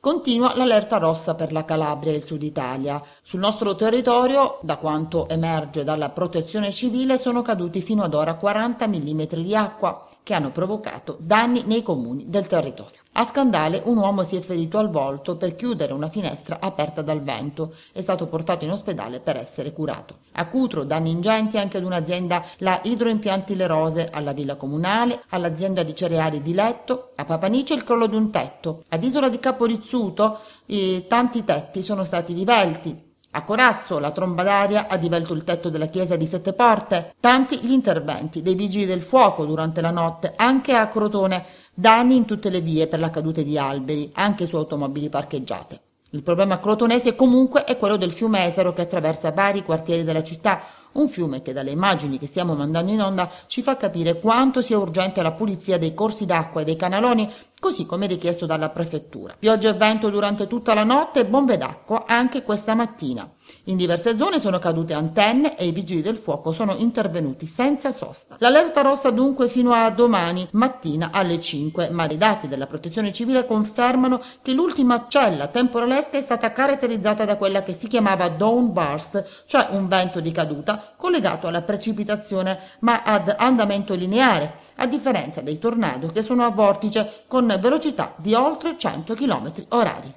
Continua l'allerta rossa per la Calabria e il Sud Italia. Sul nostro territorio, da quanto emerge dalla protezione civile, sono caduti fino ad ora 40 mm di acqua che hanno provocato danni nei comuni del territorio. A Scandale un uomo si è ferito al volto per chiudere una finestra aperta dal vento, è stato portato in ospedale per essere curato. A Cutro danni ingenti anche ad un'azienda, la Idroimpianti Le Rose, alla Villa Comunale, all'azienda di cereali di Letto, a Papanice il crollo di un tetto, ad Isola di Capo Rizzuto eh, tanti tetti sono stati divelti, a Corazzo la tromba d'aria ha divelto il tetto della chiesa di Sette Porte, tanti gli interventi dei vigili del fuoco durante la notte, anche a Crotone, danni in tutte le vie per la caduta di alberi, anche su automobili parcheggiate. Il problema crotonese comunque è quello del fiume Esero che attraversa vari quartieri della città, un fiume che dalle immagini che stiamo mandando in onda ci fa capire quanto sia urgente la pulizia dei corsi d'acqua e dei canaloni così come richiesto dalla prefettura. Pioggia e vento durante tutta la notte e bombe d'acqua anche questa mattina. In diverse zone sono cadute antenne e i vigili del fuoco sono intervenuti senza sosta. L'allerta rossa dunque fino a domani mattina alle 5, ma i dati della protezione civile confermano che l'ultima cella temporalesca è stata caratterizzata da quella che si chiamava Dawn burst, cioè un vento di caduta collegato alla precipitazione ma ad andamento lineare, a differenza dei tornado che sono a vortice con con velocità di oltre 100 km orari.